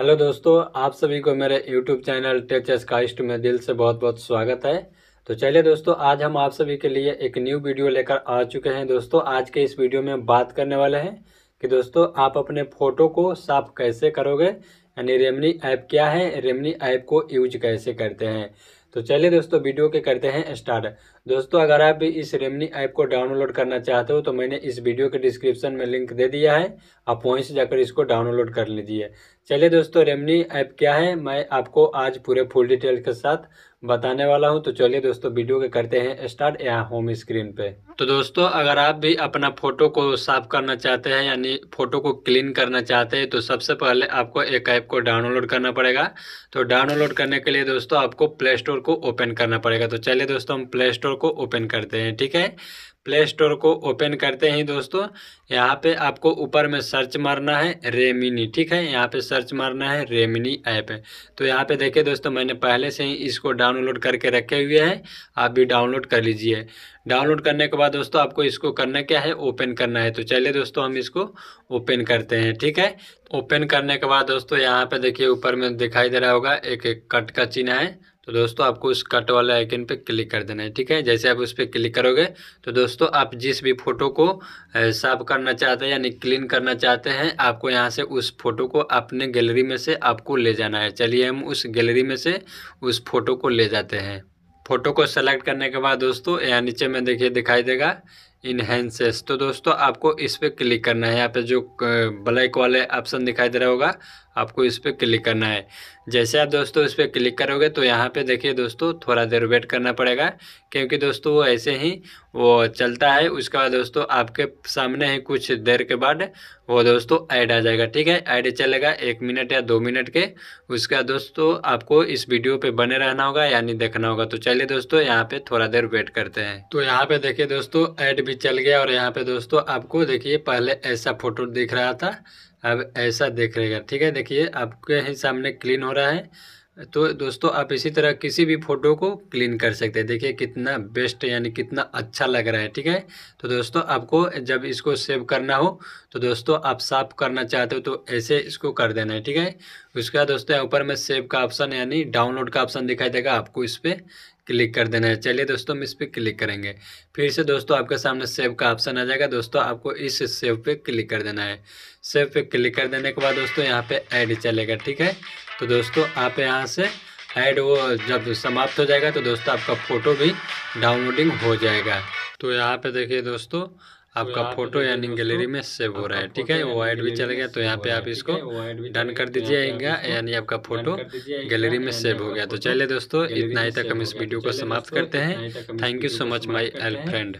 hello दोस्तों आप सभी को मेरे यूट्यूब चैनल टेच स्काइस्ट में दिल से बहुत बहुत स्वागत है तो चलिए दोस्तों आज हम आप सभी के लिए एक न्यू वीडियो लेकर आ चुके हैं दोस्तों आज के इस वीडियो में बात करने वाले हैं कि दोस्तों आप अपने फ़ोटो को साफ कैसे करोगे यानी रेमनी ऐप क्या है रेमनी ऐप को यूज कैसे करते हैं तो चलिए दोस्तों वीडियो के करते हैं स्टार्ट दोस्तों अगर आप भी इस रेमनी ऐप को डाउनलोड करना चाहते हो तो मैंने इस वीडियो के डिस्क्रिप्शन में लिंक दे दिया है आप वहीं से जाकर इसको डाउनलोड कर लीजिए चलिए दोस्तों रेमनी ऐप क्या है मैं आपको आज पूरे फुल डिटेल के साथ बताने वाला हूं तो चलिए दोस्तों वीडियो के करते हैं स्टार्ट यहां होम स्क्रीन पे तो दोस्तों अगर आप भी अपना फोटो को साफ करना चाहते हैं यानी फोटो को क्लीन करना चाहते हैं तो सबसे पहले आपको एक ऐप को डाउनलोड करना पड़ेगा तो डाउनलोड करने के लिए दोस्तों आपको प्ले स्टोर को ओपन करना पड़ेगा तो चलिए दोस्तों हम प्ले स्टोर को ओपन करते हैं ठीक है प्ले स्टोर को ओपन करते हैं दोस्तों यहाँ पे आपको ऊपर में सर्च मारना है रेमिनी ठीक है यहाँ पे सर्च मारना है रेमिनी ऐप है तो यहाँ पे देखिए दोस्तों मैंने पहले से ही इसको डाउनलोड करके रखे हुए हैं आप भी डाउनलोड कर लीजिए डाउनलोड करने के बाद दोस्तों आपको इसको करना क्या है ओपन करना है तो चलिए दोस्तों हम इसको ओपन करते हैं ठीक है ओपन करने के बाद दोस्तों यहाँ पे देखिए ऊपर में दिखाई दे रहा होगा एक, एक कट का चिन्ह है तो दोस्तों आपको उस कट वाले आइकन पे क्लिक कर देना है ठीक है जैसे आप उस पर क्लिक करोगे तो दोस्तों आप जिस भी फ़ोटो को साफ करना चाहते हैं यानी क्लीन करना चाहते हैं आपको यहाँ से उस फ़ोटो को अपने गैलरी में से आपको ले जाना है चलिए हम उस गैलरी में से उस फ़ोटो को ले जाते हैं फ़ोटो को सेलेक्ट करने के बाद दोस्तों यहाँ नीचे में देखिए दिखाई देगा इन्हेंसेस तो दोस्तों आपको इस पर क्लिक करना है यहाँ पे जो ब्लैक वाले ऑप्शन दिखाई दे रहा होगा आपको इस पर क्लिक करना है जैसे आप दोस्तों इस पर क्लिक करोगे तो यहाँ पे देखिए दोस्तों थोड़ा देर वेट करना पड़ेगा क्योंकि दोस्तों वो ऐसे ही वो चलता है उसके बाद दोस्तों आपके सामने ही कुछ देर के बाद वो दोस्तों ऐड आ जाएगा ठीक है ऐड चलेगा एक मिनट या दो मिनट के उसके बाद दोस्तों आपको इस वीडियो पे बने रहना होगा यानी देखना होगा तो चलिए दोस्तों यहाँ पे थोड़ा देर वेट करते हैं तो यहाँ पे देखिए दोस्तों ऐड भी चल गया और यहाँ पे दोस्तों आपको देखिए पहले ऐसा फोटो दिख रहा था अब ऐसा देख रहेगा ठीक है देखिए आपके ही सामने क्लीन हो रहा है तो दोस्तों आप इसी तरह किसी भी फ़ोटो को क्लीन कर सकते हैं देखिए कितना बेस्ट यानी कितना अच्छा लग रहा है ठीक है तो दोस्तों आपको जब इसको सेव करना हो तो दोस्तों आप साफ करना चाहते हो तो ऐसे इसको कर देना है ठीक है उसके बाद दोस्तों ऊपर में सेव का ऑप्शन यानी डाउनलोड का ऑप्शन दिखाई देगा आपको इस पर क्लिक कर देना है चलिए दोस्तों हम इस पर क्लिक करेंगे फिर से दोस्तों आपके सामने सेव का ऑप्शन आ जाएगा दोस्तों आपको इस सेव पे क्लिक कर देना है सेव पे क्लिक कर देने के बाद दोस्तों यहाँ पे ऐड चलेगा ठीक है तो दोस्तों आप यहाँ से ऐड वो जब समाप्त हो जाएगा तो दोस्तों आपका फ़ोटो भी डाउनलोडिंग हो जाएगा तो यहाँ पे देखिए दोस्तों आपका तो फोटो यानी गैलरी में सेव हो रहा है तो ठीक है वो भी चल गया तो यहाँ पे आप इसको डन कर दीजिएगा यानी आपका फोटो गैलरी में सेव हो गया तो चलिए दोस्तों इतना ही तक हम इस वीडियो को समाप्त करते हैं thank you so much my all friend